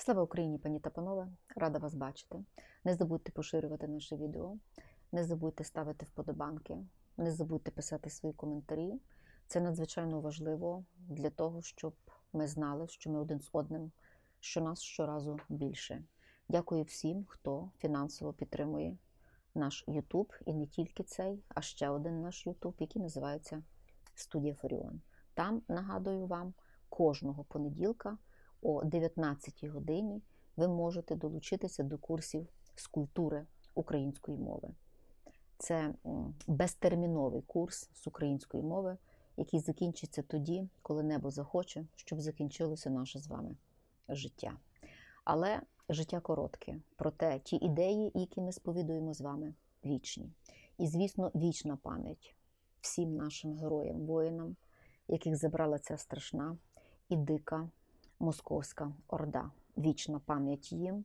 Слава Україні, пані та панове! Рада вас бачити. Не забудьте поширювати наше відео, не забудьте ставити вподобанки, не забудьте писати свої коментарі. Це надзвичайно важливо для того, щоб ми знали, що ми один з одним, що нас щоразу більше. Дякую всім, хто фінансово підтримує наш YouTube і не тільки цей, а ще один наш YouTube, який називається Студія Форіон. Там нагадую вам кожного понеділка о 19 годині ви можете долучитися до курсів з культури української мови. Це безтерміновий курс з української мови, який закінчиться тоді, коли небо захоче, щоб закінчилося наше з вами життя. Але життя коротке, проте ті ідеї, які ми сповідуємо з вами, вічні. І, звісно, вічна пам'ять всім нашим героям, воїнам, яких забрала ця страшна і дика московська орда. Вічна пам'ять їм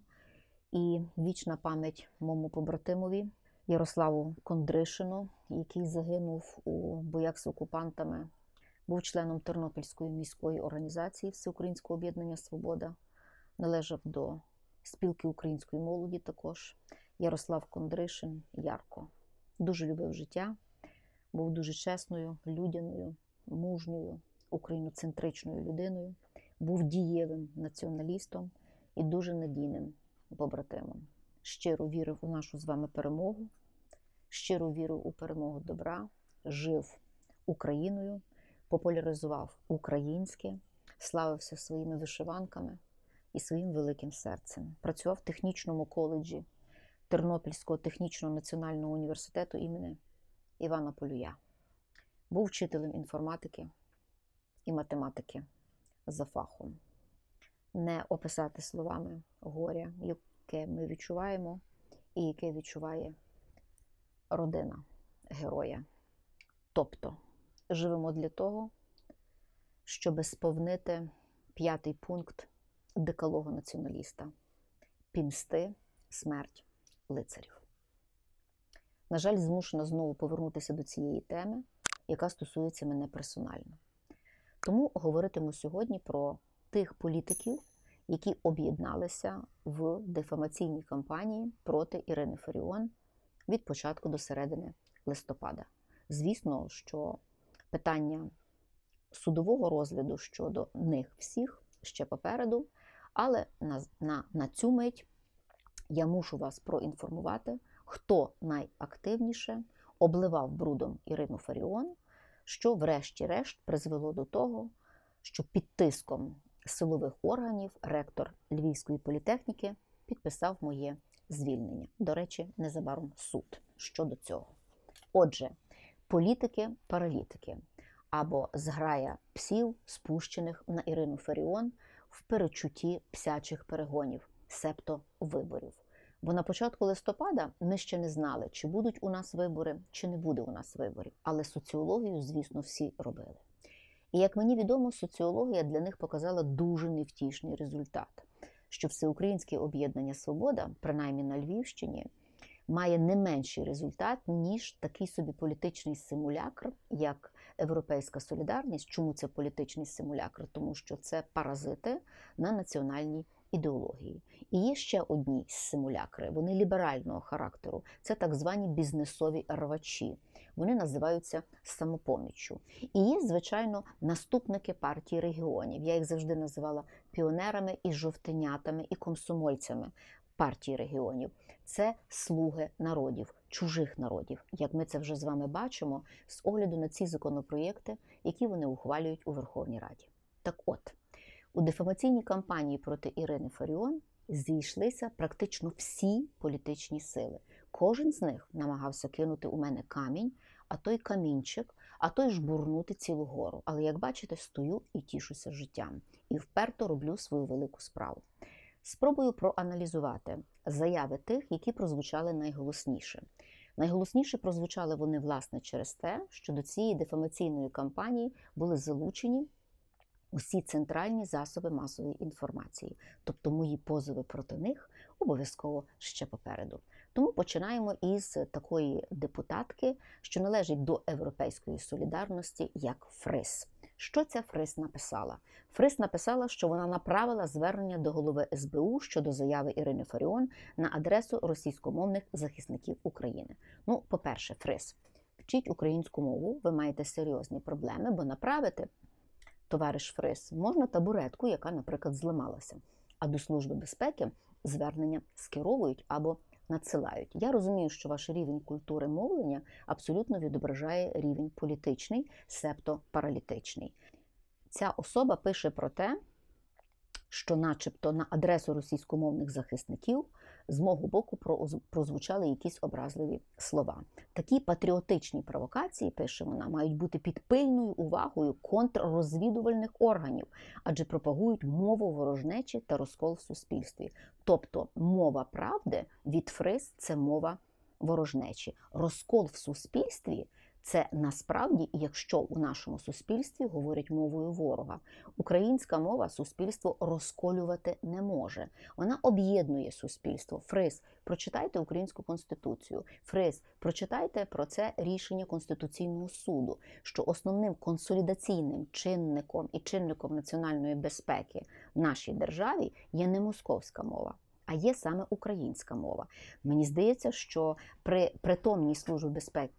і вічна пам'ять моєму побратимові Ярославу Кондришину, який загинув у боях з окупантами, був членом Тернопільської міської організації Всеукраїнського об'єднання Свобода, належав до спілки української молоді. Також Ярослав Кондришин, Ярко дуже любив життя, був дуже чесною, людяною, мужньою, україноцентричною людиною був дієвим націоналістом і дуже надійним побратимом. Щиро вірив у нашу з вами перемогу, щиро вірив у перемогу добра, жив Україною, популяризував українське, славився своїми вишиванками і своїм великим серцем. Працював в технічному коледжі Тернопільського технічного національного університету імені Івана Полюя. Був вчителем інформатики і математики за фахом, не описати словами горя, яке ми відчуваємо, і яке відчуває родина героя. Тобто живемо для того, щоб сповнити п'ятий пункт декалогу націоналіста пімсти, смерть лицарів. На жаль, змушена знову повернутися до цієї теми, яка стосується мене персонально. Тому говоритиму сьогодні про тих політиків, які об'єдналися в дефамаційній кампанії проти Ірини Фаріон від початку до середини листопада. Звісно, що питання судового розгляду щодо них всіх ще попереду, але на, на, на цю мить я мушу вас проінформувати, хто найактивніше обливав брудом Ірину Фаріон що, врешті-решт, призвело до того, що під тиском силових органів ректор Львівської політехніки підписав моє звільнення. До речі, незабаром суд щодо цього. Отже, політики-паралітики або зграя псів, спущених на Ірину Феріон в перечутті псячих перегонів, септо виборів. Бо на початку листопада ми ще не знали, чи будуть у нас вибори, чи не буде у нас виборів. Але соціологію, звісно, всі робили. І як мені відомо, соціологія для них показала дуже невтішний результат, що всеукраїнське об'єднання Свобода, принаймні на Львівщині, має не менший результат, ніж такий собі політичний симулякр, як Європейська Солідарність. Чому це політичний симулякр? Тому що це паразити на національній ідеології. І є ще одні симулякри, вони ліберального характеру. Це так звані бізнесові рвачі. Вони називаються самопоміччю. І є, звичайно, наступники партії регіонів. Я їх завжди називала піонерами і жовтенятами, і комсомольцями. Партії регіонів це слуги народів, чужих народів, як ми це вже з вами бачимо з огляду на ці законопроєкти, які вони ухвалюють у Верховній Раді. Так от. У дефамаційній кампанії проти Ірини Фаріон зійшлися практично всі політичні сили. Кожен з них намагався кинути у мене камінь, а той камінчик, а той жбурнути цілу гору. Але як бачите, стою і тішуся життям і вперто роблю свою велику справу. Спробую проаналізувати заяви тих, які прозвучали найголосніше. Найголосніше прозвучали вони власне через те, що до цієї дефамаційної кампанії були залучені усі центральні засоби масової інформації, тобто мої позови проти них обов'язково ще попереду. Тому починаємо із такої депутатки, що належить до європейської солідарності, як Фрис. Що ця Фрис написала? Фрис написала, що вона направила звернення до голови СБУ щодо заяви Ірини Фаріон на адресу російськомовних захисників України. Ну, по-перше, Фрис. Вчіть українську мову, ви маєте серйозні проблеми, бо направити товариш Фрис, можна табуретку, яка, наприклад, зламалася. А до Служби безпеки звернення скеровують або надсилають. Я розумію, що ваш рівень культури мовлення абсолютно відображає рівень політичний, септо паралітичний. Ця особа пише про те, що, начебто, на адресу російськомовних захисників з мого боку прозвучали якісь образливі слова. Такі патріотичні провокації, пише вона, мають бути під пильною увагою контррозвідувальних органів, адже пропагують мову ворожнечі та розкол в суспільстві. Тобто мова правди від фриз це мова ворожнечі, розкол в суспільстві. Це насправді, якщо у нашому суспільстві говорять мовою ворога, українська мова суспільство розколювати не може. Вона об'єднує суспільство. Фриз, прочитайте українську конституцію. Фриз, прочитайте про це рішення Конституційного суду, що основним консолідаційним чинником і чинником національної безпеки в нашій державі є не московська мова. А є саме українська мова. Мені здається, що при притомній службі безпеки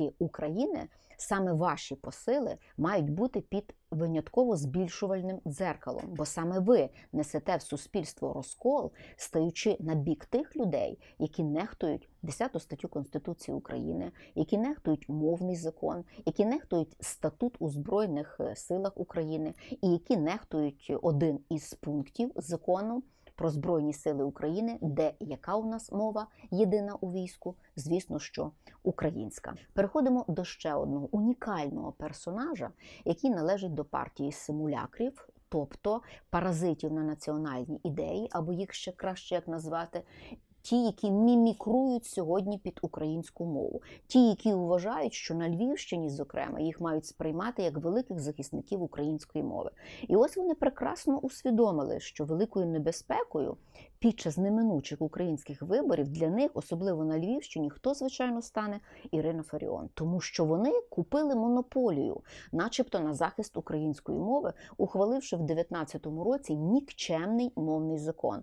роки України саме ваші посили мають бути під винятково збільшувальним дзеркалом, бо саме ви несете в суспільство розкол, стаючи на бік тих людей, які нехтують 10 статтю Конституції України, які нехтують мовний закон, які нехтують статут у Збройних е, силах України, і які нехтують е, один із пунктів закону про Збройні Сили України, де яка у нас мова єдина у війську, звісно, що українська. Переходимо до ще одного унікального персонажа, який належить до партії симулякрів. Тобто паразитів на національні ідеї, або їх ще краще як назвати ті, які мімікрують сьогодні під українську мову, ті, які вважають, що на Львівщині, зокрема, їх мають сприймати як великих захисників української мови. І ось вони прекрасно усвідомили, що великою небезпекою під час неминучих українських виборів для них, особливо на Львівщині, хто звичайно стане Ірина Фаріон, тому що вони купили монополію, начебто на захист української мови, ухваливши в 19 році нікчемний мовний закон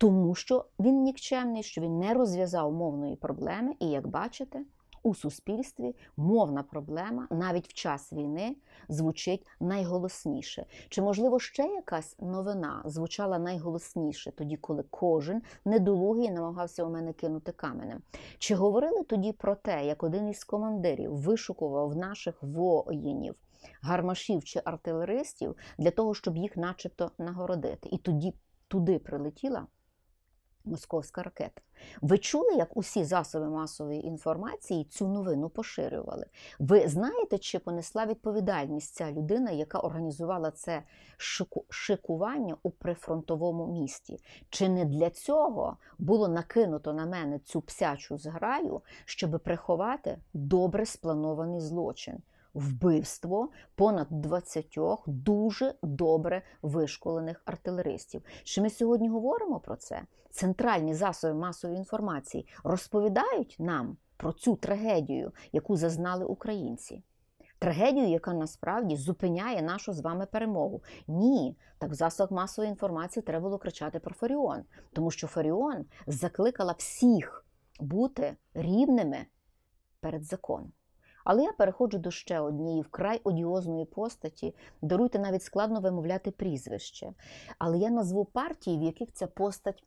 тому що він нікчемний, що він не розв'язав мовної проблеми, і як бачите, у суспільстві мовна проблема навіть в час війни звучить найголосніше. Чи, можливо, ще якась новина звучала найголосніше, тоді, коли кожен недолугий намагався у мене кинути каменем? Чи говорили тоді про те, як один із командирів вишукував наших воїнів? Гармашів чи артилеристів для того, щоб їх, начебто, нагородити, і тоді туди прилетіла московська ракета. Ви чули, як усі засоби масової інформації цю новину поширювали? Ви знаєте, чи понесла відповідальність ця людина, яка організувала це шикування у прифронтовому місті? Чи не для цього було накинуто на мене цю псячу зграю, щоб приховати добре спланований злочин? вбивство понад 20 дуже добре вишколених артилеристів. Чи ми сьогодні говоримо про це? Центральні засоби масової інформації розповідають нам про цю трагедію, яку зазнали українці. Трагедію, яка насправді зупиняє нашу з вами перемогу. Ні, так в засобах масової інформації треба було кричати про Фаріон, тому що Фаріон закликала всіх бути рівними перед законом. Але я переходжу до ще однієї вкрай одіозної постаті. Даруйте навіть складно вимовляти прізвище. Але я назву партії, в яких ця постать.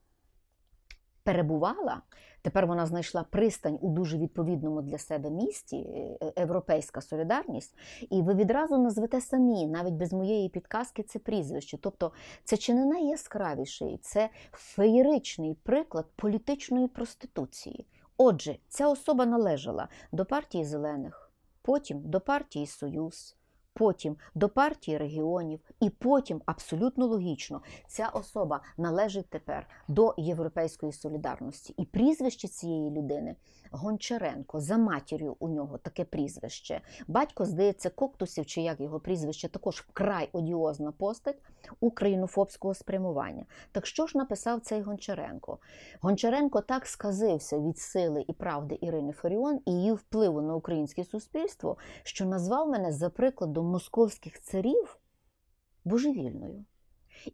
Перебувала, тепер вона знайшла пристань у дуже відповідному для себе місті, е, е, Європейська солідарність, і ви відразу назвете самі, навіть без моєї підказки, це прізвище. Тобто, це чи не найяскравіший, це феєричний приклад політичної проституції. Отже, ця особа належала до партії зелених потім до партії Союз, потім до партії регіонів, і потім, абсолютно логічно, ця особа належить тепер до Європейської солідарності. І прізвище цієї людини Гончаренко, за матір'ю у нього таке прізвище. Батько, здається, Коктусів, чи як його прізвище, також вкрай одіозна постать українофобського спрямування. Так що ж написав цей Гончаренко? Гончаренко так сказився від сили і правди Ірини Фаріон і її впливу на українське суспільство, що назвав мене за прикладом московських царів божевільною.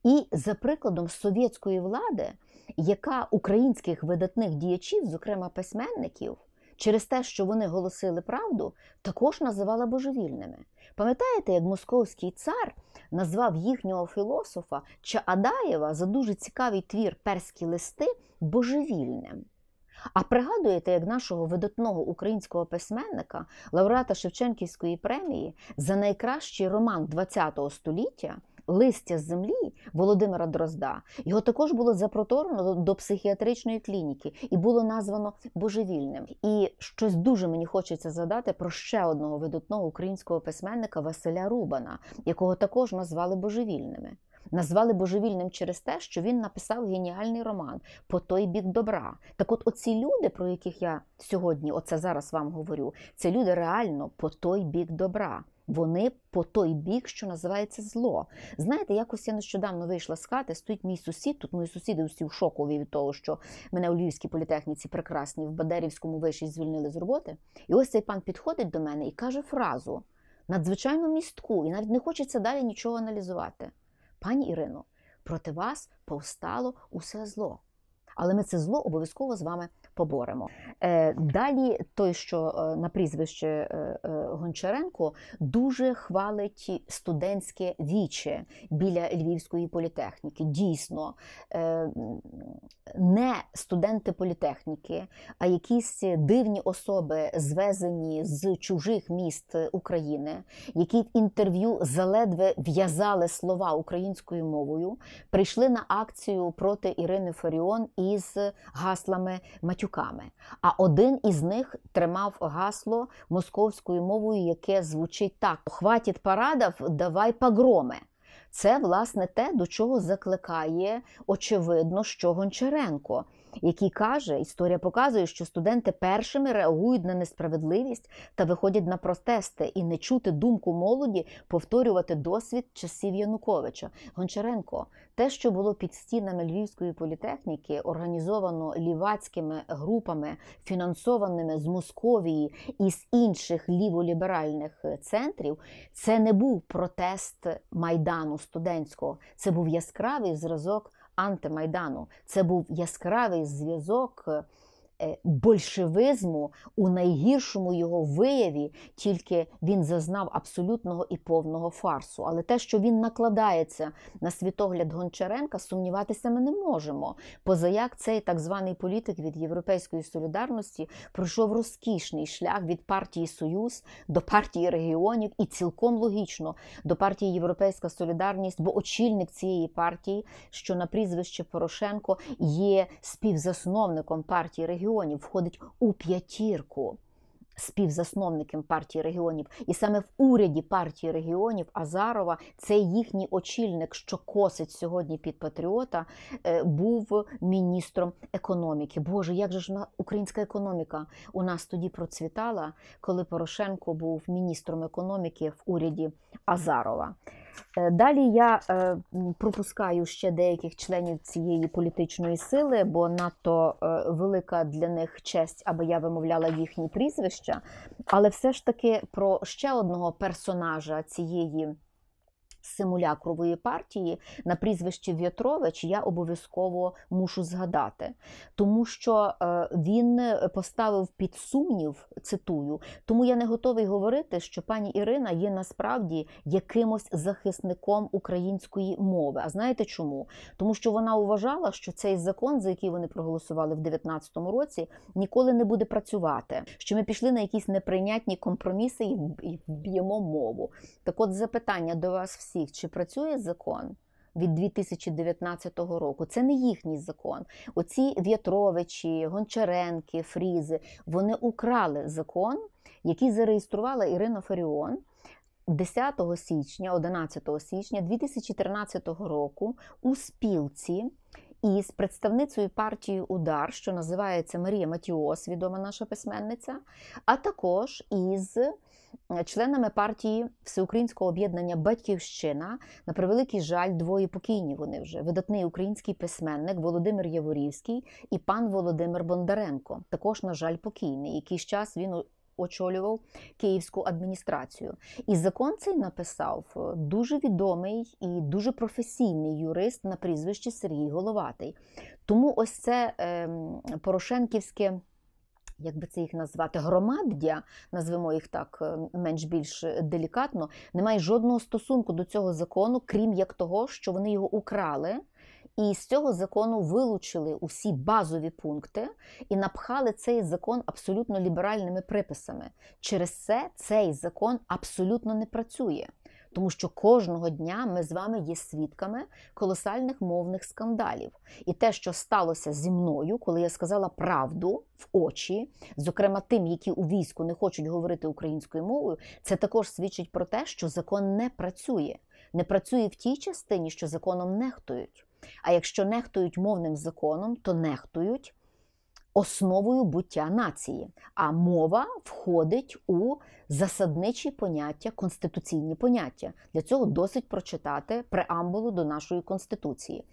І за прикладом совєтської влади, яка українських видатних діячів, зокрема письменників, через те, що вони голосили правду, також називала божевільними. Пам'ятаєте, як московський цар назвав їхнього філософа Чаадаєва за дуже цікавий твір перські листи божевільним? А пригадуєте, як нашого видатного українського письменника, лауреата Шевченківської премії за найкращий роман ХХ століття Листя з землі Володимира Дрозда його також було запроторено до психіатричної клініки і було названо божевільним. І щось дуже мені хочеться задати про ще одного видатного українського письменника Василя Рубана, якого також назвали божевільними назвали божевільним через те, що він написав геніальний роман по той бік добра. Так, от оці люди, про яких я сьогодні, оце зараз вам говорю, це люди реально по той бік добра. Вони по той бік, що називається зло. Знаєте, якось я нещодавно вийшла з хати, стоїть мій сусід. Тут мої сусіди усі в шокові від того, що мене у Львівській політехніці прекрасні в Бадерівському виші звільнили з роботи. І ось цей пан підходить до мене і каже фразу надзвичайно містку, і навіть не хочеться далі нічого аналізувати. Пані Ірино, проти вас повстало усе зло. Але ми це зло обов'язково з вами поборемо. Е, далі, той, що е, на прізвище е, Гончаренко, дуже хвалить студентське віче біля Львівської політехніки. Дійсно, не студенти політехніки, а якісь дивні особи, звезені з чужих міст України, які в інтерв'ю заледве в'язали слова українською мовою, прийшли на акцію проти Ірини Фаріон із гаслами матюк. Кравчуками. А один із них тримав гасло московською мовою, яке звучить так: Хватить парадов, давай погроми. Це власне те, до чого закликає очевидно, що Гончаренко який каже, історія показує, що студенти першими реагують на несправедливість та виходять на протести і не чути думку молоді, повторювати досвід часів Януковича. Гончаренко, те, що було під стінами львівської політехніки, організовано лівацькими групами, фінансованими з Московії і з інших ліволіберальних центрів, це не був протест майдану студентського, це був яскравий зразок антимайдану. Це був яскравий зв'язок е, Е, большевизму у найгіршому його вияві, тільки він зазнав абсолютного і повного фарсу. Але те, що він накладається на світогляд Гончаренка, сумніватися ми не можемо. Позаяк цей так званий політик від Європейської солідарності пройшов розкішний шлях від партії Союз до партії регіонів і цілком логічно до партії Європейська Солідарність, бо очільник цієї партії, що на прізвище Порошенко є співзасновником партії регіонів регіонів входить у п'ятірку співзасновником партії регіонів, і саме в уряді партії регіонів Азарова цей їхній очільник, що косить сьогодні під патріота, е, був міністром економіки. Боже, як же ж українська економіка у нас тоді процвітала, коли Порошенко був міністром економіки в уряді Азарова? Е, далі я е, пропускаю ще деяких членів цієї політичної сили, бо надто е, велика для них честь, аби я вимовляла їхні прізвища. Але все ж таки про ще одного персонажа цієї симулякрової партії на прізвище В'ятрович я обов'язково мушу згадати, тому що е, він поставив під сумнів, цитую, тому я не готовий говорити, що пані Ірина є насправді якимось захисником української мови. А знаєте чому? Тому що вона вважала, що цей закон, за який вони проголосували в 2019 році, ніколи не буде працювати, що ми пішли на якісь неприйнятні компроміси і вб'ємо мову. Так, от запитання до вас всіх всіх, чи працює закон від 2019 року. Це не їхній закон. Оці В'ятровичі, Гончаренки, Фрізи вони украли закон, який зареєструвала Ірина Фаріон. 10 січня, 11 січня 2013 року у спілці із представницею партії Удар, що називається Марія Матіос, відома наша письменниця, а також із членами партії Всеукраїнського об'єднання Батьківщина на превеликий жаль, двоє покійні вони вже видатний український письменник Володимир Яворівський і пан Володимир Бондаренко. Також, на жаль, покійний. Якийсь час він очолював київську адміністрацію. І закон цей написав е, дуже відомий і дуже професійний юрист на прізвищі Сергій Головатий. Тому ось це е, Порошенківське. Якби це їх назвати, громаддя, назвемо їх так е, менш-більш е, делікатно, немає жодного стосунку до цього закону, крім як того, що вони його украли. І з цього закону вилучили усі базові пункти і напхали цей закон абсолютно ліберальними приписами. Через це цей закон абсолютно не працює тому що кожного дня ми з вами є свідками колосальних мовних скандалів. І те, що сталося зі мною, коли я сказала правду в очі, зокрема тим, які у війську не хочуть говорити українською мовою, це також свідчить про те, що закон не працює, не працює в тій частині, що законом нехтують. А якщо нехтують мовним законом, то нехтують основою буття нації, а мова входить у засадничі поняття, конституційні поняття. Для цього досить прочитати преамбулу до нашої конституції.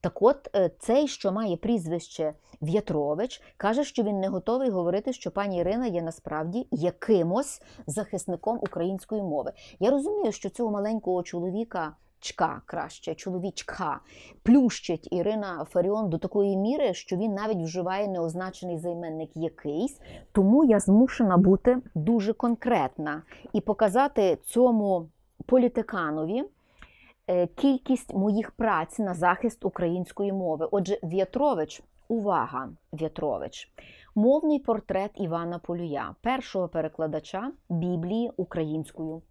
Так, от е, цей, що має прізвище В'ятрович, каже, що він не готовий говорити, що пані Ірина є насправді якимось захисником української мови. Я розумію, що цього маленького чоловіка. Чка краще, чоловічка плющить Ірина Фаріон до такої міри, що він навіть вживає неозначений займенник якийсь. Тому я змушена бути дуже конкретна і показати цьому політиканові е, кількість моїх праць на захист української мови. Отже, В'ятрович, увага, В'ятрович, мовний портрет Івана Полюя, першого перекладача Біблії українською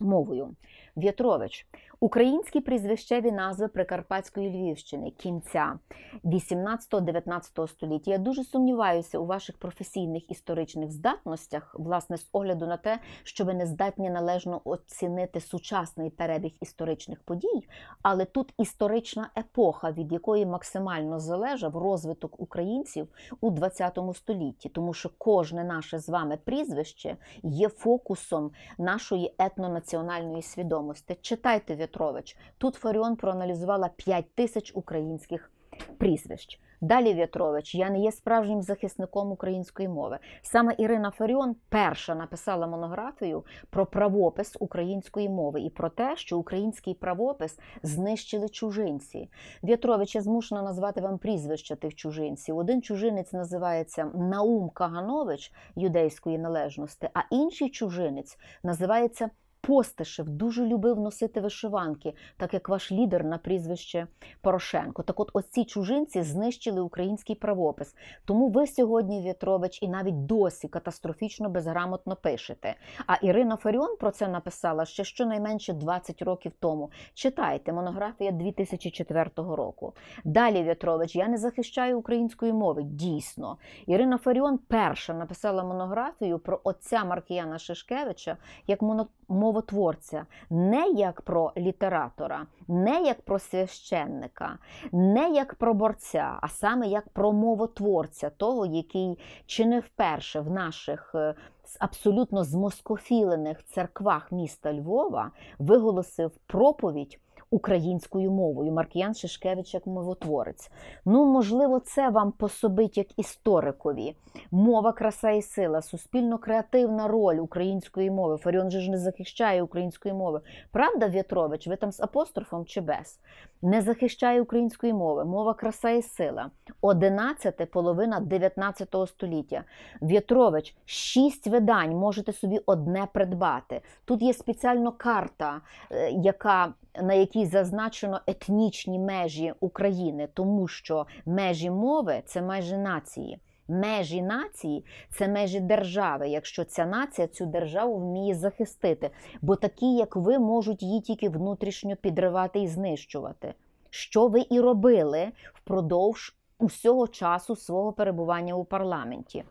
мовою. В'ятрович, українські прізвищеві назви Прикарпатської Львівщини, кінця 18-19 століття. Я дуже сумніваюся у ваших професійних історичних здатностях, власне, з огляду на те, що ви не здатні належно оцінити сучасний перебіг історичних подій, але тут історична епоха, від якої максимально залежав розвиток українців у 20 столітті, тому що кожне наше з вами прізвище є фокусом нашої етнонаціональної національної свідомості. Читайте В'ятрович. Тут Фаріон проаналізувала 5 тисяч українських прізвищ. Далі В'ятрович, я не є справжнім захисником української мови. Саме Ірина Фаріон перша написала монографію про правопис української мови і про те, що український правопис знищили чужинці. В'ятрович я змушена назвати вам прізвища тих чужинців. Один чужинець називається Наум Каганович юдейської належності, а інший чужинець називається Постишев дуже любив носити вишиванки, так як ваш лідер на прізвище Порошенко. Так, от оці чужинці знищили український правопис. Тому ви сьогодні, В'ятрович, і навіть досі катастрофічно безграмотно пишете. А Ірина Фаріон про це написала ще щонайменше 20 років тому. Читайте, монографія 2004 року. Далі В'ятрович, я не захищаю української мови. Дійсно, Ірина Фаріон перша написала монографію про отця Маркіяна Шишкевича як мови словотворця, не як про літератора, не як про священника, не як про борця, а саме як про мовотворця, того, який чи не вперше в наших е, абсолютно змоскофілених церквах міста Львова виголосив проповідь українською мовою. Маркіян Шишкевич як мовотворець. Ну, можливо, це вам пособить як історикові. Мова, краса і сила, суспільно-креативна роль української мови. Фаріон же ж не захищає української мови. Правда, В'ятрович, ви там з апострофом чи без? Не захищає української мови. Мова, краса і сила. 11 половина 19 століття. В'ятрович, шість видань можете собі одне придбати. Тут є спеціально карта, е, яка на якій якій зазначено етнічні межі України, тому що межі мови це межі нації. Межі нації це межі держави, якщо ця нація цю державу вміє захистити. Бо такі, як ви, можуть її тільки внутрішньо підривати і знищувати. Що ви і робили впродовж усього часу свого перебування у парламенті.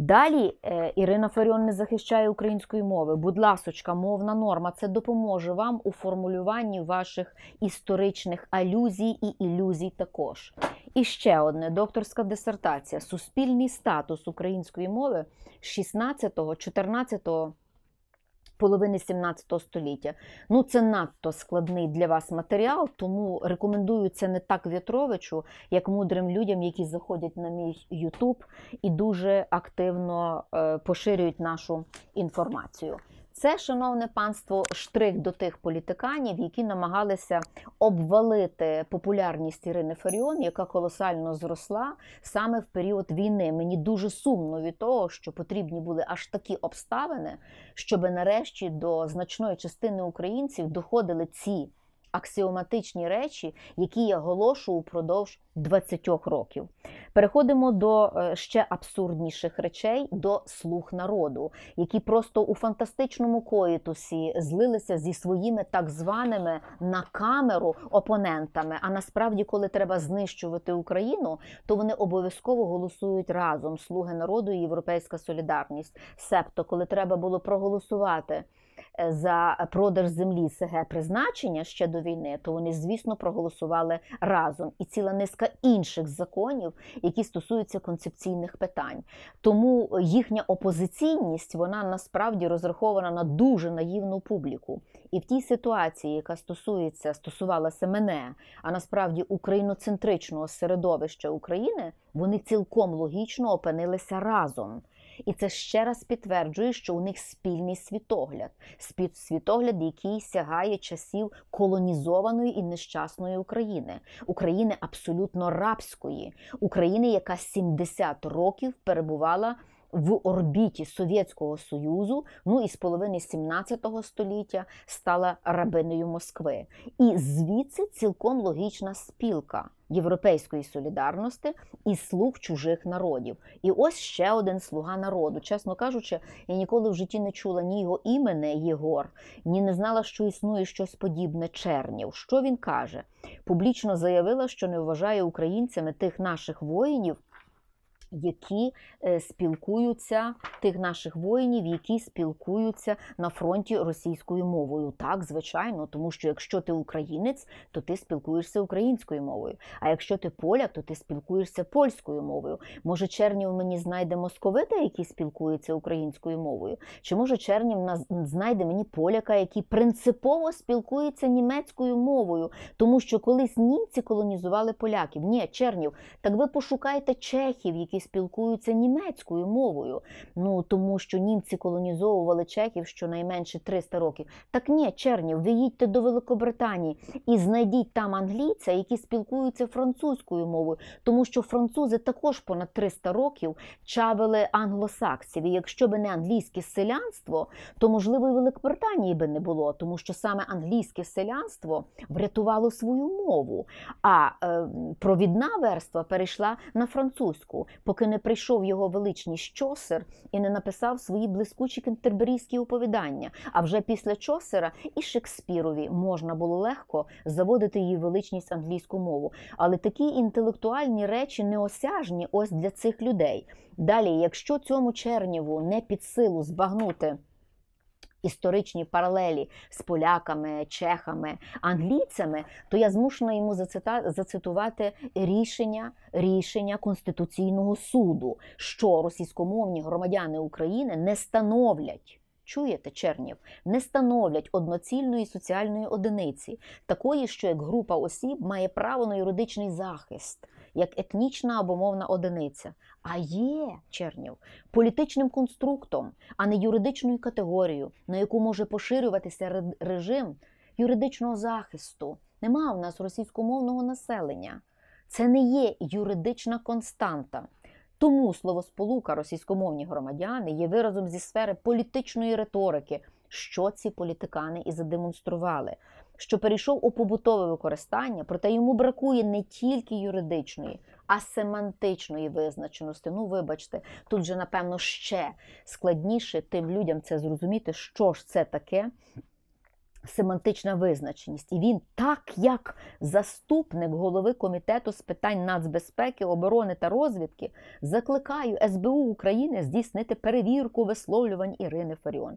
Далі е, Ірина Фаріон не захищає української мови. Будь ласочка, мовна норма, це допоможе вам у формулюванні ваших історичних алюзій і ілюзій також. І ще одне докторська дисертація: суспільний статус української мови 16-14 половини 17 століття. Ну, це надто складний для вас матеріал, тому рекомендую це не так В'ятровичу, як мудрим людям, які заходять на мій Ютуб і дуже активно е, поширюють нашу інформацію. Це, шановне панство, штрих до тих політиканів, які намагалися обвалити популярність Ірини Фаріон, яка колосально зросла саме в період війни. Мені дуже сумно від того, що потрібні були аж такі обставини, щоб нарешті до значної частини українців доходили ці аксіоматичні речі, які я голошу упродовж 20 років. Переходимо до е, ще абсурдніших речей, до слух народу, які просто у фантастичному коїтусі злилися зі своїми так званими на камеру опонентами. А насправді, коли треба знищувати Україну, то вони обов'язково голосують разом слуги народу і Європейська солідарність. Себто, коли треба було проголосувати за продаж землі СГ призначення ще до війни, то вони, звісно, проголосували разом. І ціла низка інших законів, які стосуються концепційних питань. Тому їхня опозиційність вона насправді розрахована на дуже наївну публіку. І в тій ситуації, яка стосується, стосувалася мене, а насправді україноцентричного середовища України, вони цілком логічно опинилися разом. І це ще раз підтверджує, що у них спільний світогляд, світогляд, який сягає часів колонізованої і нещасної України, України абсолютно рабської, України, яка 70 років перебувала в орбіті Совєтського Союзу, ну і з половини 17 століття стала рабиною Москви. І звідси цілком логічна спілка європейської солідарності і слуг чужих народів. І ось ще один слуга народу. Чесно кажучи, я ніколи в житті не чула ні його імені Єгор, ні не знала, що існує щось подібне Чернів. Що він каже? Публічно заявила, що не вважає українцями тих наших воїнів які е, спілкуються тих наших воїнів, які спілкуються на фронті російською мовою. Так, звичайно, тому що якщо ти українець, то ти спілкуєшся українською мовою. А якщо ти поляк, то ти спілкуєшся польською мовою. Може, Чернів мені знайде московита, який спілкується українською мовою, чи може Чернів знайде мені поляка, який принципово спілкується німецькою мовою, тому що колись німці колонізували поляків. Ні, Чернів, так ви пошукайте чехів, які спілкуються німецькою мовою. Ну тому що німці колонізовували чехів щонайменше 300 років. Так ні, чернів, ви їдьте до Великобританії і знайдіть там англійця, які спілкуються французькою мовою, тому що французи також понад 300 років чавили англосаксів. І якщо би не англійське селянство, то можливо і Великобританії би не було, тому що саме англійське селянство врятувало свою мову. А е, провідна верства перейшла на французьку поки не прийшов його величність Чосер і не написав свої блискучі кентерберійські оповідання. А вже після Чосера і Шекспірові можна було легко заводити її величність англійську мову. Але такі інтелектуальні речі неосяжні ось для цих людей. Далі, якщо цьому Черніву не під силу збагнути історичні паралелі з поляками, чехами, англійцями, то я змушена йому зацитувати рішення рішення Конституційного суду, що російськомовні громадяни України не становлять чуєте чернів, не становлять одноцільної соціальної одиниці, такої, що як група осіб має право на юридичний захист, як етнічна або мовна одиниця, а є чернів політичним конструктом, а не юридичною категорією, на яку може поширюватися режим юридичного захисту. Нема в нас російськомовного населення. Це не є юридична константа. Тому словосполука російськомовні громадяни є виразом зі сфери політичної риторики, що ці політикани і задемонстрували, що перейшов у побутове використання, проте йому бракує не тільки юридичної, а семантичної визначеності. Ну, вибачте, тут же, напевно, ще складніше тим людям це зрозуміти, що ж це таке. Семантична визначеність, і він, так як заступник голови комітету з питань нацбезпеки, оборони та розвідки, закликаю СБУ України здійснити перевірку висловлювань Ірини Фаріон.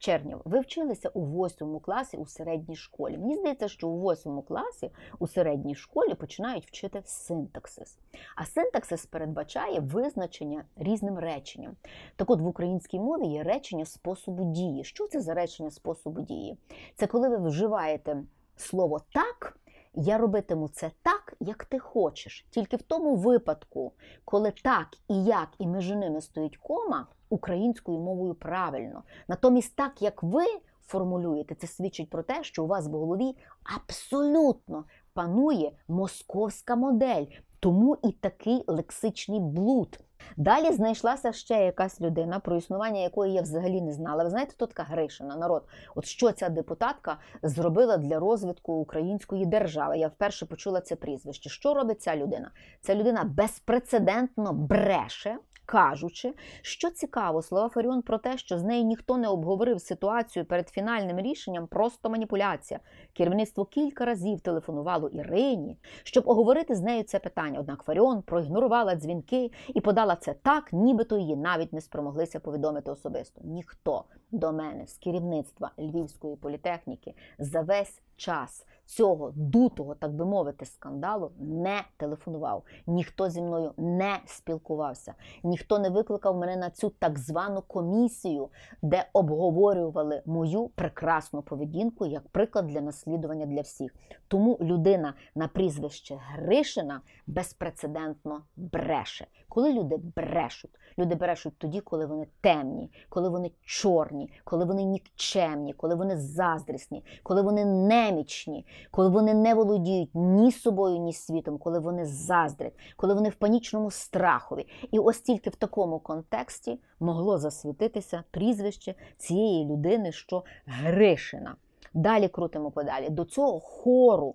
Чернєв, ви вчилися у восьмому класі у середній школі. Мені здається, що у восьмому класі у середній школі починають вчити синтаксис. А синтаксис передбачає визначення різним реченням. Так от в українській мові є речення способу дії. Що це за речення способу дії? Це коли ви вживаєте слово так я робитиму це так, як ти хочеш. Тільки в тому випадку, коли так і як, і між ними стоїть кома українською мовою правильно. Натомість, так як ви формулюєте, це свідчить про те, що у вас в голові абсолютно панує московська модель, тому і такий лексичний блуд. Далі знайшлася ще якась людина, про існування якої я взагалі не знала. Ви знаєте, хто така Гришина народ? От що ця депутатка зробила для розвитку української держави? Я вперше почула це прізвище. Що робить ця людина? Ця людина безпрецедентно бреше кажучи, що цікаво, слова Фаріон про те, що з нею ніхто не обговорив ситуацію перед фінальним рішенням, просто маніпуляція. Керівництво кілька разів телефонувало Ірині, щоб оговорити з нею це питання. Однак Фаріон проігнорувала дзвінки і подала це так, нібито її навіть не спромоглися повідомити особисто. Ніхто до мене з керівництва Львівської політехніки за весь час цього дутого, так би мовити, скандалу не телефонував. Ніхто зі мною не спілкувався, ніхто не викликав мене на цю так звану комісію, де обговорювали мою прекрасну поведінку як приклад для наслідування для всіх. Тому людина на прізвище Гришина безпрецедентно бреше. Коли люди брешуть, люди брешуть тоді, коли вони темні, коли вони чорні, коли вони нікчемні, коли вони заздрісні, коли вони немічні, коли вони не володіють ні собою, ні світом, коли вони заздрять, коли вони в панічному страхові. І ось тільки в такому контексті могло засвітитися прізвище цієї людини, що Гришина. Далі крутимо подалі. До цього хору,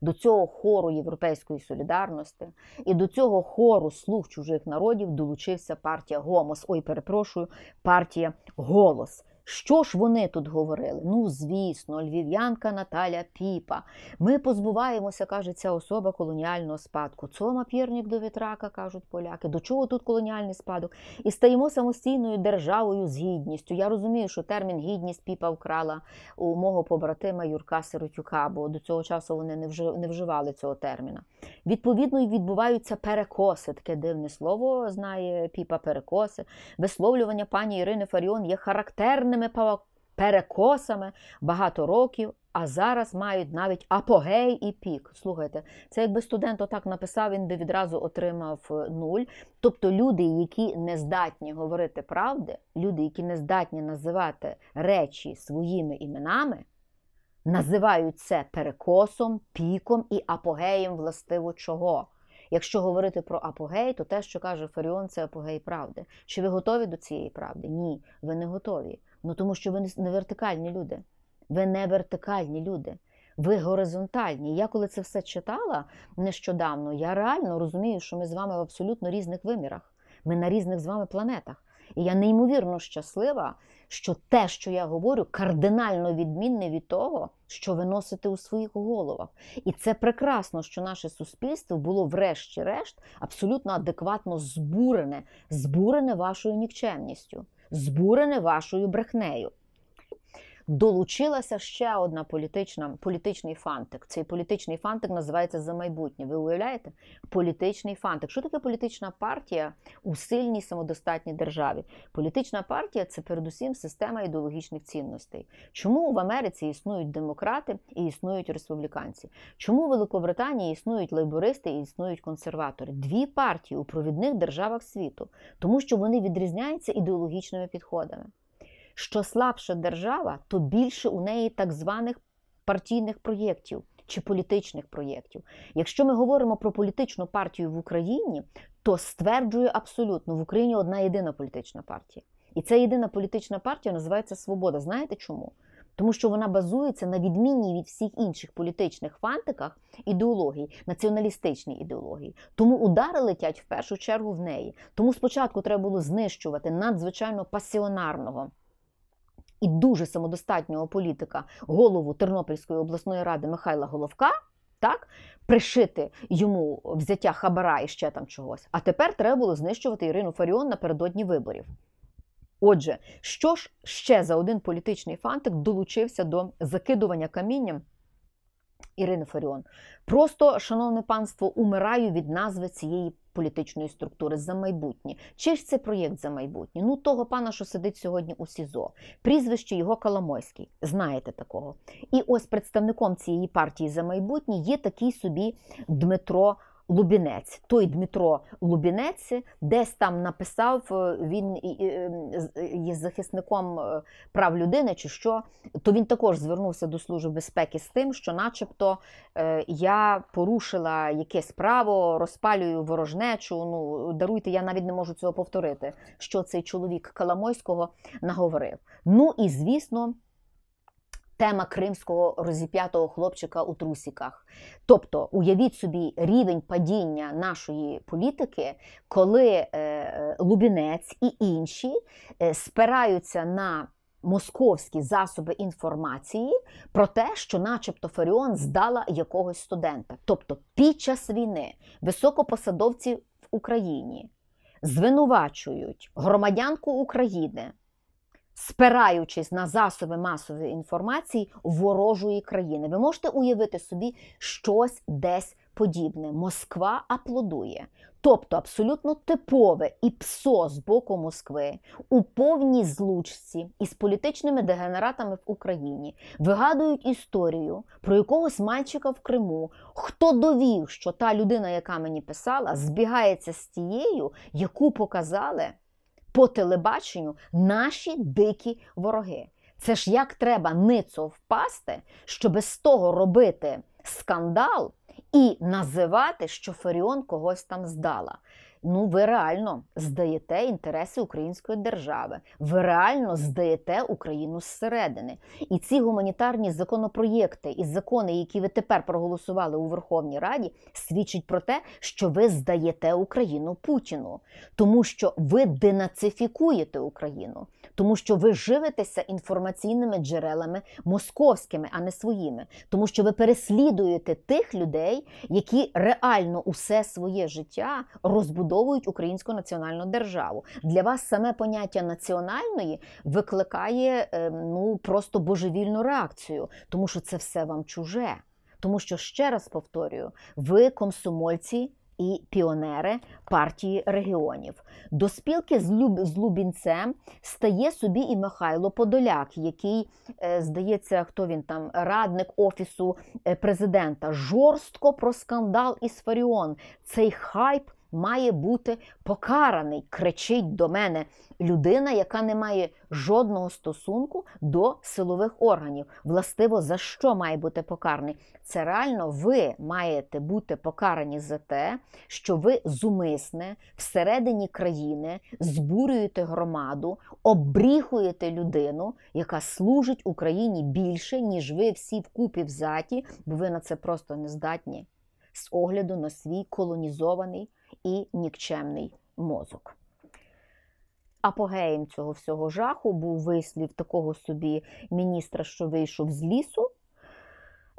до цього хору Європейської солідарності і до цього хору слуг чужих народів долучився партія Гомос. Ой, перепрошую, партія Голос. Що ж вони тут говорили? Ну, звісно, львів'янка Наталя Піпа. Ми позбуваємося, каже ця особа колоніального спадку. Цома пірнік до вітрака, кажуть поляки. До чого тут колоніальний спадок? І стаємо самостійною державою з гідністю. Я розумію, що термін гідність піпа вкрала у мого побратима Юрка Сиротюка, бо до цього часу вони не вживали цього терміна. Відповідно, і відбуваються перекоси. Таке дивне слово знає піпа перекоси. Висловлювання пані Ірини Фаріон є характерним рандомними перекосами багато років, а зараз мають навіть апогей і пік. Слухайте, це якби студент отак написав, він би відразу отримав е, нуль. Тобто люди, які не здатні говорити правди, люди, які не здатні називати речі своїми іменами. Називають це перекосом, піком і апогеєм властиво чого. Якщо говорити про апогей, то те, що каже Фаріон, це апогей правди. Чи ви готові до цієї правди? Ні, ви не готові. Ну тому що ви не вертикальні люди. Ви не вертикальні люди. Ви горизонтальні. Я коли це все читала нещодавно, я реально розумію, що ми з вами в абсолютно різних вимірах. Ми на різних з вами планетах. І я неймовірно щаслива, що те, що я говорю, кардинально відмінне від того, що ви носите у своїх головах. І це прекрасно, що наше суспільство було, врешті-решт, абсолютно адекватно збурене, збурене вашою нікчемністю збурене вашою брехнею долучилася ще одна політична політичний фантик. Цей політичний фантик називається за майбутнє. Ви уявляєте? Політичний фантик. Що таке політична партія у сильній самодостатній державі? Політична партія це передусім система ідеологічних цінностей. Чому в Америці існують демократи і існують республіканці? Чому в Великобританії існують лейбористи і існують консерватори? Дві партії у провідних державах світу, тому що вони відрізняються ідеологічними підходами що слабша держава, то більше у неї так званих партійних проєктів чи політичних проєктів. Якщо ми говоримо про політичну партію в Україні, то стверджую абсолютно в Україні одна єдина політична партія. І ця єдина політична партія називається Свобода. Знаєте чому? Тому що вона базується на відмінній від всіх інших політичних фантиках ідеології, націоналістичній ідеології. Тому удари летять в першу чергу в неї. Тому спочатку треба було знищувати надзвичайно пасіонарного і дуже самодостатнього політика, голову Тернопільської обласної ради Михайла Головка, так пришити йому взяття хабара і ще там чогось. А тепер треба було знищувати Ірину Фаріон напередодні виборів. Отже, що ж ще за один політичний фантик долучився до закидування камінням? Ірини Фаріон. Просто, шановне панство, умираю від назви цієї політичної структури за майбутнє. Чи ж це проєкт за майбутнє? Ну того пана, що сидить сьогодні у СІЗО, прізвище його Коломойський. Знаєте такого? І ось представником цієї партії за майбутнє є такий собі Дмитро. Лубінець, той Дмитро Лубінець, десь там написав, е, він є ем, захисником е, прав людини, чи що, то він також звернувся до Служби безпеки з тим, що, начебто, е, я порушила якесь право, розпалюю ворожнечу. Ну, даруйте, я навіть не можу цього повторити, що цей чоловік Каламойського наговорив. Ну і звісно тема кримського розіп'ятого хлопчика у трусіках. Тобто, уявіть собі рівень падіння нашої політики, коли е, е, Лубінець і інші е, спираються на Московські засоби інформації про те, що, начебто, Фаріон здала якогось студента. Тобто, під час війни високопосадовці в Україні звинувачують громадянку України спираючись на засоби масової інформації ворожої країни. Ви можете уявити собі щось десь подібне. Москва аплодує. Тобто абсолютно типове і псо з боку Москви у повній злучці із політичними дегенератами в Україні вигадують історію про якогось мальчика в Криму, хто довів, що та людина, яка мені писала, збігається з тією, яку показали по телебаченню наші дикі вороги. Це ж як треба ницо впасти, щоб з того робити скандал і називати, що Феріон когось там здала ну ви реально здаєте інтереси української держави, ви реально здаєте Україну зсередини. І ці гуманітарні законопроєкти і закони, які ви тепер проголосували у Верховній Раді, свідчать про те, що ви здаєте Україну Путіну, тому що ви денацифікуєте Україну, тому що ви живитеся інформаційними джерелами московськими, а не своїми, тому що ви переслідуєте тих людей, які реально усе своє життя розбудовують відбудовують українську національну державу. Для вас саме поняття національної викликає е, ну просто божевільну реакцію, тому що це все вам чуже. Тому що ще раз повторюю, ви комсомольці. І піонери партії регіонів до спілки з Люб... з Лубінцем стає собі і Михайло Подоляк, який, е, здається, хто він там, радник офісу е, президента, жорстко про скандал із Фаріон. Цей хайп має бути покараний, кричить до мене людина, яка не має жодного стосунку до силових органів. Властиво, за що має бути покараний? Це реально ви маєте бути покарані за те, що ви зумисне всередині країни збурюєте громаду, обріхуєте людину, яка служить Україні більше, ніж ви всі вкупі взяті, бо ви на це просто не здатні. З огляду на свій колонізований і нікчемний мозок. Апогеєм цього всього жаху був вислів такого собі міністра, що вийшов з лісу.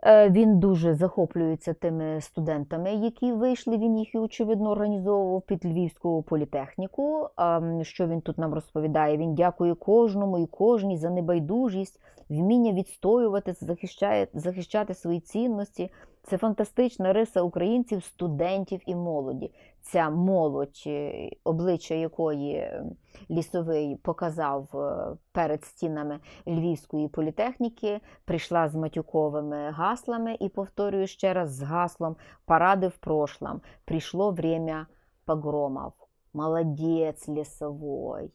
Е, він дуже захоплюється тими студентами, які вийшли. Він їх очевидно організовував під Львівську політехніку. Ем, що він тут нам розповідає? Він дякує кожному і кожній за небайдужість, вміння відстоювати, захищає, захищати свої цінності. Це фантастична риса українців, студентів і молоді ця молодь, е, обличчя якої е, лісовий показав е, перед стінами Львівської політехніки, прийшла з матюковими гаслами і, повторюю ще раз, з гаслом паради в прошлом. Прийшло время погромов. Молодець лісовий.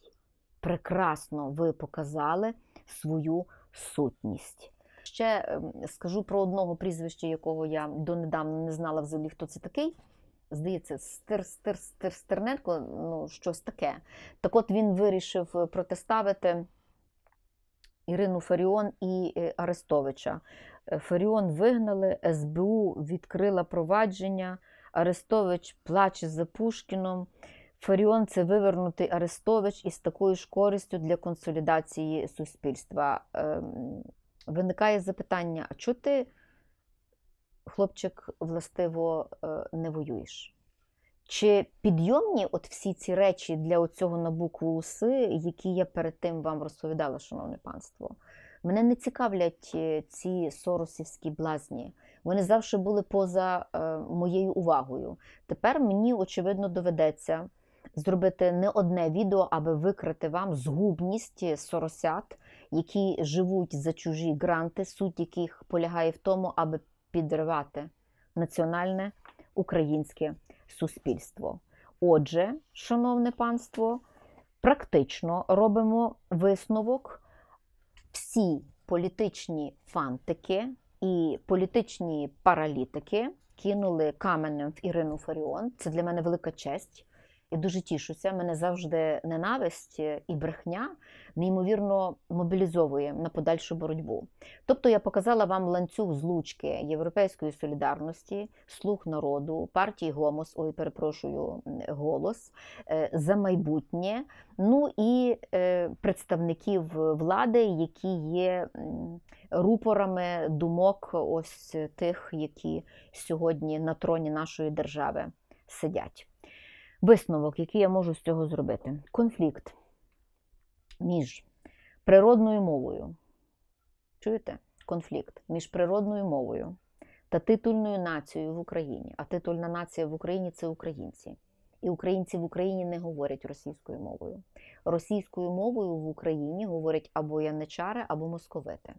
Прекрасно ви показали свою сутність. Ще ем, скажу про одного прізвища, якого я донедавна не знала взагалі, хто це такий. Здається, стир, стир, стир, Стерненко, ну щось таке. Так от він вирішив е, протиставити Ірину Фаріон і е, Арестовича. Е, Фаріон вигнали, СБУ відкрила провадження. Арестович плаче за Пушкіном. Фаріон це вивернутий Арестович із такою ж користю для консолідації суспільства. Ем, виникає запитання: а чого ти хлопчик, властиво, е, не воюєш. Чи підйомні от всі ці речі для оцього на букву уси, які я перед тим вам розповідала, шановне панство? Мене не цікавлять е, ці соросівські блазні. Вони завжди були поза е, моєю увагою. Тепер мені, очевидно, доведеться зробити не одне відео, аби викрити вам згубність соросят, які живуть за чужі гранти, суть яких полягає в тому, аби підривати національне українське суспільство. Отже, шановне панство, практично робимо висновок всі політичні фантики і політичні паралітики кинули каменем в Ірину Фаріон. Це для мене велика честь і дуже тішуся. Мене завжди ненависть е, і брехня неймовірно мобілізовує на подальшу боротьбу. Тобто я показала вам ланцюг злучки Європейської солідарності, слуг народу, партії Гомос, ой, перепрошую, голос е, за майбутнє, ну і е, представників влади, які є рупорами думок, ось тих, які сьогодні на троні нашої держави сидять. Висновок, який я можу з цього зробити: конфлікт між природною мовою. Чуєте? Конфлікт між природною мовою та титульною нацією в Україні. А титульна нація в Україні це українці. І українці в Україні не говорять російською мовою. Російською мовою в Україні говорять або яничари, або московити.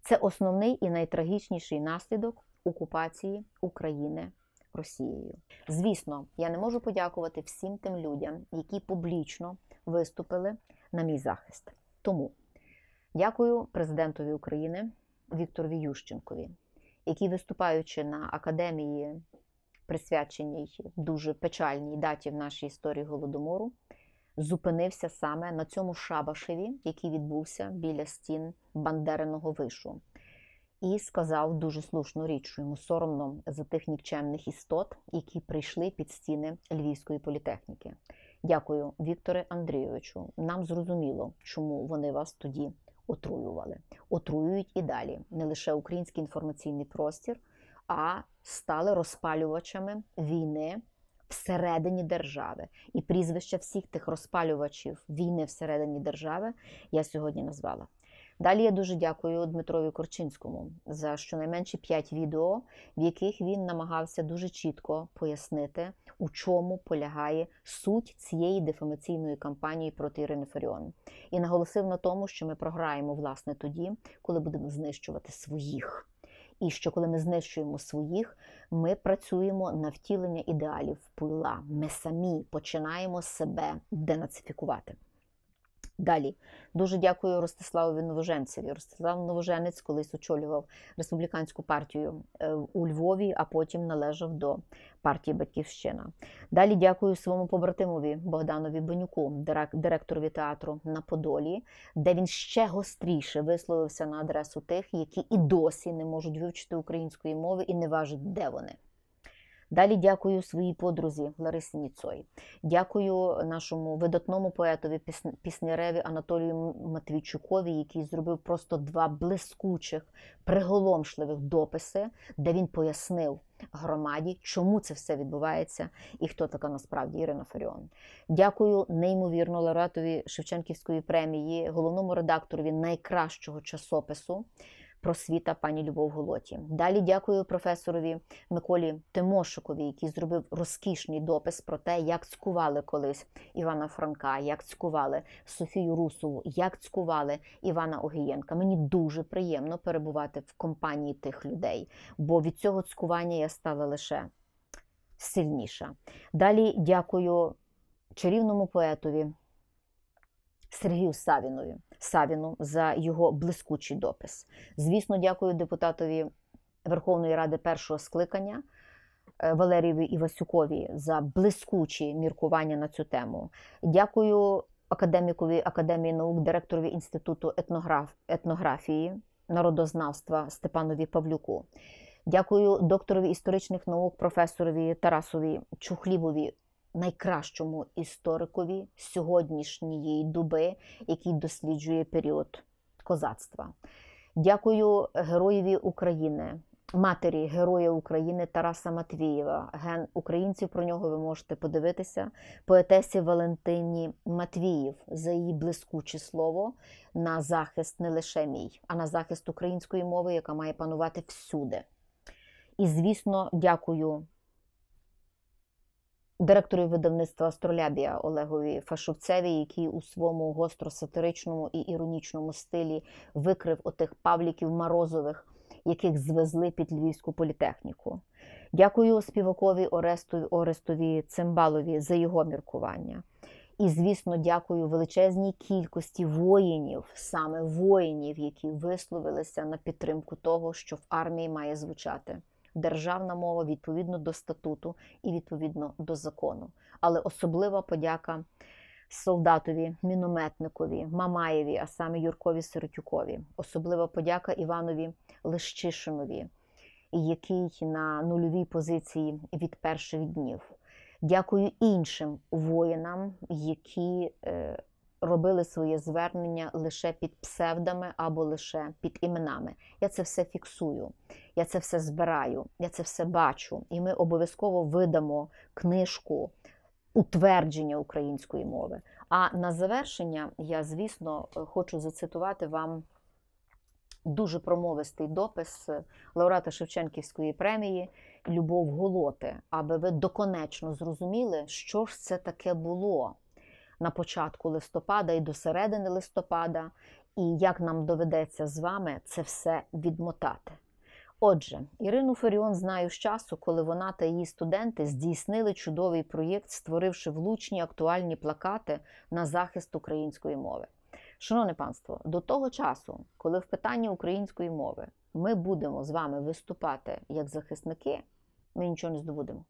Це основний і найтрагічніший наслідок окупації України. Росією. Звісно, я не можу подякувати всім тим людям, які публічно виступили на мій захист. Тому дякую президентові України Вікторові Ющенкові, який, виступаючи на академії, присвяченій дуже печальній даті в нашій історії голодомору, зупинився саме на цьому шабашеві, який відбувся біля стін Бандериного вишу і сказав дуже слушну річ, що йому соромно за тих нікчемних істот, які прийшли під стіни львівської політехніки. Дякую, Вікторе Андрійовичу. Нам зрозуміло, чому вони вас тоді отруювали. Отруюють і далі не лише український інформаційний простір, а стали розпалювачами війни. Всередині держави і прізвища всіх тих розпалювачів війни всередині держави я сьогодні назвала. Далі я дуже дякую Дмитрові Корчинському за щонайменше 5 відео, в яких він намагався дуже чітко пояснити, у чому полягає суть цієї дефамаційної кампанії проти Ірини Фаріон, і наголосив на тому, що ми програємо власне тоді, коли будемо знищувати своїх. І що коли ми знищуємо своїх, ми працюємо на втілення ідеалів пила. Ми самі починаємо себе денацифікувати. Далі дуже дякую Ростиславові Новоженцеві. Ростислав Новоженець колись очолював республіканську партію е, у Львові, а потім належав до партії Батьківщина. Далі дякую своєму побратимові Богданові Бенюку, директорові театру на Подолі, де він ще гостріше висловився на адресу тих, які і досі не можуть вивчити української мови і не важить, де вони. Далі дякую своїй подрузі Ларисі Ніцой. Дякую нашому видатному поетові пісняреві Анатолію Матвійчукові, який зробив просто два блискучих, приголомшливих дописи, де він пояснив. Громаді, чому це все відбувається, і хто така насправді Ірина Фаріон. Дякую неймовірно лауреатові Шевченківської премії, головному редакторові найкращого часопису просвіта пані Любов Голоті. Далі дякую професорові Миколі Тимошикові, який зробив розкішний допис про те, як цькували колись Івана Франка, як цькували Софію Русову, як цькували Івана Огієнка. Мені дуже приємно перебувати в компанії тих людей, бо від цього цькування я стала лише сильніша. Далі дякую чарівному поетові Сергію Савінові. Савіну за його блискучий допис. Звісно, дякую депутатові Верховної Ради першого скликання. Е, Валерієві Івасюкові за блискучі міркування на цю тему. Дякую академікові академії наук, директорові інституту етнограф, етнографії, народознавства Степанові Павлюку. Дякую докторові історичних наук, професорові Тарасові Чухлібові найкращому історикові сьогоднішньої дуби, який досліджує період козацтва. Дякую Героєві України, матері Героя України Тараса Матвієва, ген українців. Про нього ви можете подивитися, поетесі Валентині Матвіїв за її блискуче слово на захист не лише мій, а на захист української мови, яка має панувати всюди. І, звісно, дякую директору видавництва Астролябія Олегові Фашовцеві, який у своєму гостро-сатиричному і іронічному стилі викрив отих павліків морозових, яких звезли під львівську політехніку. Дякую співакові Орестові, Орестові Цимбалові за його міркування. І, звісно, дякую величезній кількості воїнів, саме воїнів, які висловилися на підтримку того, що в армії має звучати державна мова відповідно до статуту і відповідно до закону. Але особлива подяка солдатові, мінометникові, Мамаєві, а саме Юркові Сиротюкові. Особлива подяка Іванові Лещишинові, який на нульовій позиції від перших днів. Дякую іншим воїнам, які е, робили своє звернення лише під псевдами або лише під іменами. Я це все фіксую, я це все збираю, я це все бачу, і ми обов'язково видамо книжку. Утвердження української мови. А на завершення я, звісно, хочу зацитувати вам дуже промовистий допис лауреата Шевченківської премії Любов Голоти, аби ви доконечно зрозуміли, що ж це таке було на початку листопада і до середини листопада, і як нам доведеться з вами це все відмотати. Отже, Ірину Феріон знаю з часу, коли вона та її студенти здійснили чудовий проєкт, створивши влучні актуальні плакати на захист української мови. Шановне панство, до того часу, коли в питанні української мови ми будемо з вами виступати як захисники, ми нічого не здобудемо.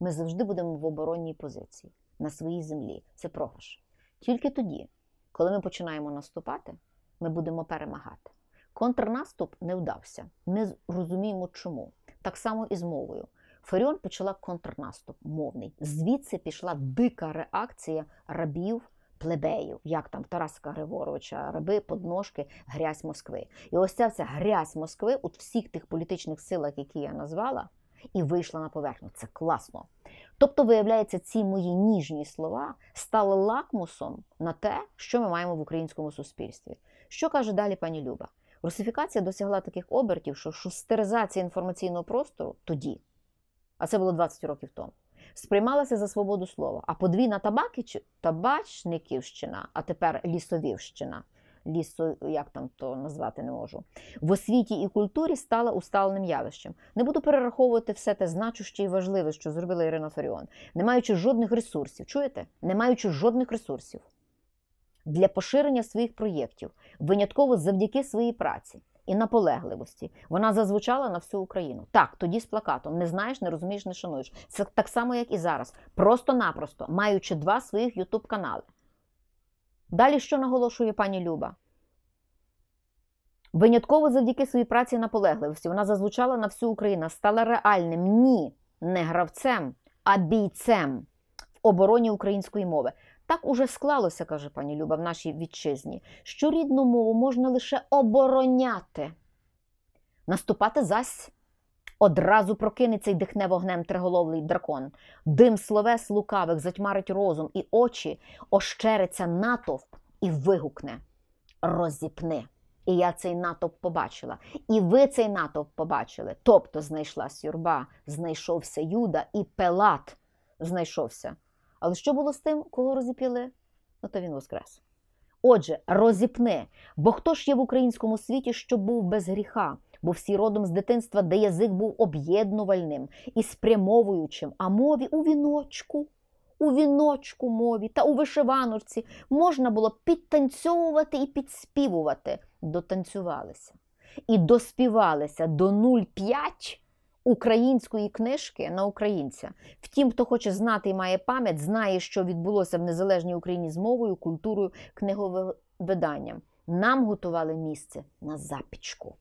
Ми завжди будемо в оборонній позиції на своїй землі це програш. Тільки тоді, коли ми починаємо наступати, ми будемо перемагати. Контрнаступ не вдався. Ми розуміємо, чому. Так само і з мовою. Фаріон почала контрнаступ мовний. Звідси пішла дика реакція рабів. Плебеїв, як там Тараса Григоровича, раби, подножки, грязь Москви. І ось ця вся грязь Москви у всіх тих політичних силах, які я назвала, і вийшла на поверхню. Це класно. Тобто, виявляється, ці мої ніжні слова стали лакмусом на те, що ми маємо в українському суспільстві. Що каже далі пані Люба? Русифікація досягла таких обертів, що шустеризація інформаційного простору тоді, а це було 20 років тому, сприймалася за свободу слова. А подвійна табаки, табачниківщина, а тепер лісовівщина лісо, як там то назвати не можу, в освіті і культурі стала усталеним явищем. Не буду перераховувати все те значуще і важливе, що зробила Ірина Фаріон, не маючи жодних ресурсів. Чуєте? Не маючи жодних ресурсів для поширення своїх проєктів, винятково завдяки своїй праці. І наполегливості вона зазвучала на всю Україну. Так, тоді з плакатом не знаєш, не розумієш, не шануєш. Це так само, як і зараз. Просто-напросто маючи два своїх ютуб канали. Далі що наголошує пані Люба? Винятково завдяки своїй праці і наполегливості вона зазвучала на всю Україну, стала реальним ні, не гравцем, а бійцем в обороні української мови. Так уже склалося, каже пані Люба, в нашій вітчизні, що рідну мову можна лише обороняти, наступати зась Одразу прокинеться й дихне вогнем триголовий дракон. Дим словес лукавих затьмарить розум і очі, ощериться натовп і вигукне. Розіпни. І я цей натовп побачила. І ви цей натовп побачили. Тобто знайшлась юрба, знайшовся Юда і Пелат знайшовся. Але що було з тим, кого розіпіли? Ну то він воскрес. Отже, розіпни, бо хто ж є в українському світі, що був без гріха? бо всі родом з дитинства, де язик був об'єднувальним і спрямовуючим, а мові у віночку. У віночку мові та у вишиваночці можна було підтанцьовувати і підспівувати, дотанцювалися і доспівалися до 0,5 української книжки на українця. Втім, хто хоче знати і має пам'ять, знає, що відбулося в незалежній Україні з мовою, культурою, книговиданням. Нам готували місце на запічку.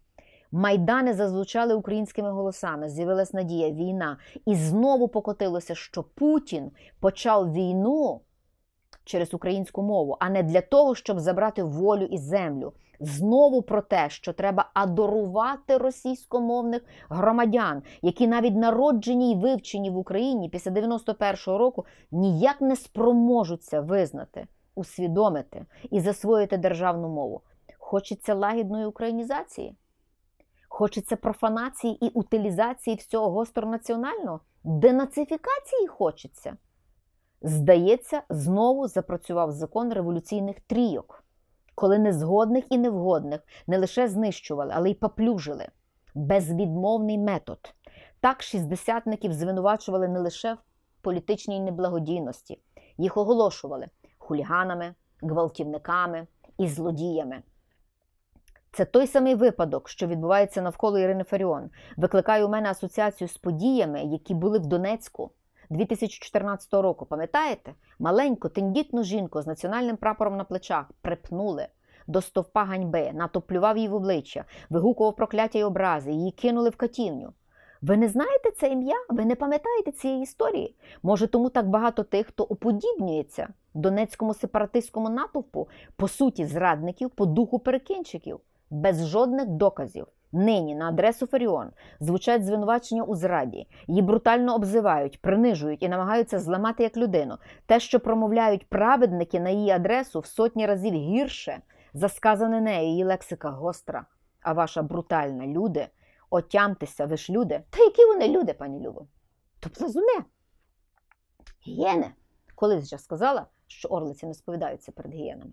Майдани зазвучали українськими голосами, з'явилась надія, війна. І знову покотилося, що Путін почав війну через українську мову, а не для того, щоб забрати волю і землю. Знову про те, що треба адорувати російськомовних громадян, які навіть народжені і вивчені в Україні після 91-го року ніяк не спроможуться визнати, усвідомити і засвоїти державну мову. Хочеться лагідної українізації. Хочеться профанації і утилізації всього гостронаціонального? Денацифікації хочеться. Здається, знову запрацював закон революційних трійок, коли незгодних і невгодних не лише знищували, але й поплюжили. Безвідмовний метод. Так шістдесятників звинувачували не лише в політичній неблагодійності, їх оголошували хуліганами, гвалтівниками і злодіями. Це той самий випадок, що відбувається навколо Ірини Фаріон. Викликає у мене асоціацію з подіями, які були в Донецьку 2014 року. Пам'ятаєте? Маленьку, тендітну жінку з національним прапором на плечах припнули до стовпа ганьби, натоплював її в обличчя, вигукував прокляття й образи, її кинули в катівню. Ви не знаєте це ім'я? Ви не пам'ятаєте цієї історії? Може, тому так багато тих, хто уподібнюється донецькому сепаратистському натовпу, по суті, зрадників, по духу перекінчиків без жодних доказів. Нині на адресу Фаріон звучать звинувачення у зраді, її брутально обзивають, принижують і намагаються зламати як людину. Те, що промовляють праведники на її адресу в сотні разів гірше, за сказане нею, її лексика гостра. А ваша брутальна люди, отямтеся, ви ж люди. Та які вони люди, пані Любо? Тобто плазуне. Гієни. Колись вже сказала, що орлиці не сповідаються перед гієнами.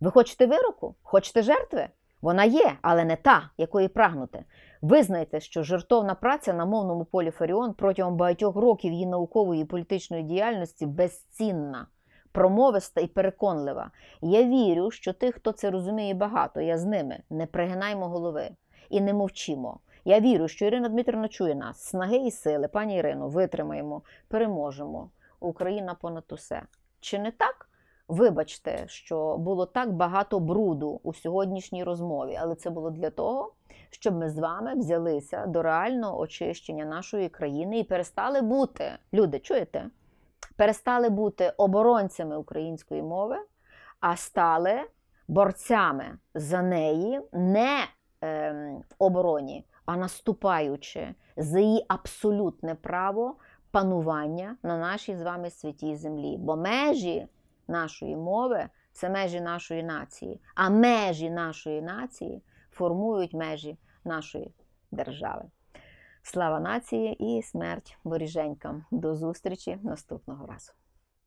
Ви хочете вироку? Хочете жертви? Вона є, але не та, якої прагнути. Визнайте, що жертовна праця на мовному полі Фаріон протягом багатьох років її наукової і політичної діяльності безцінна, промовиста і переконлива. Я вірю, що тих, хто це розуміє багато, я з ними не пригинаймо голови і не мовчимо. Я вірю, що Ірина Дмитрівна чує нас, снаги і сили, пані Ірино, витримаємо, переможемо. Україна понад усе. Чи не так? Вибачте, що було так багато бруду у сьогоднішній розмові, але це було для того, щоб ми з вами взялися до реального очищення нашої країни і перестали бути люди. Чуєте? Перестали бути оборонцями української мови, а стали борцями за неї, не ем, в обороні, а наступаючи за її абсолютне право панування на нашій з вами святій землі. Бо межі нашої мови це межі нашої нації. А межі нашої нації формують межі нашої держави. Слава нації і смерть воріженькам. До зустрічі наступного разу.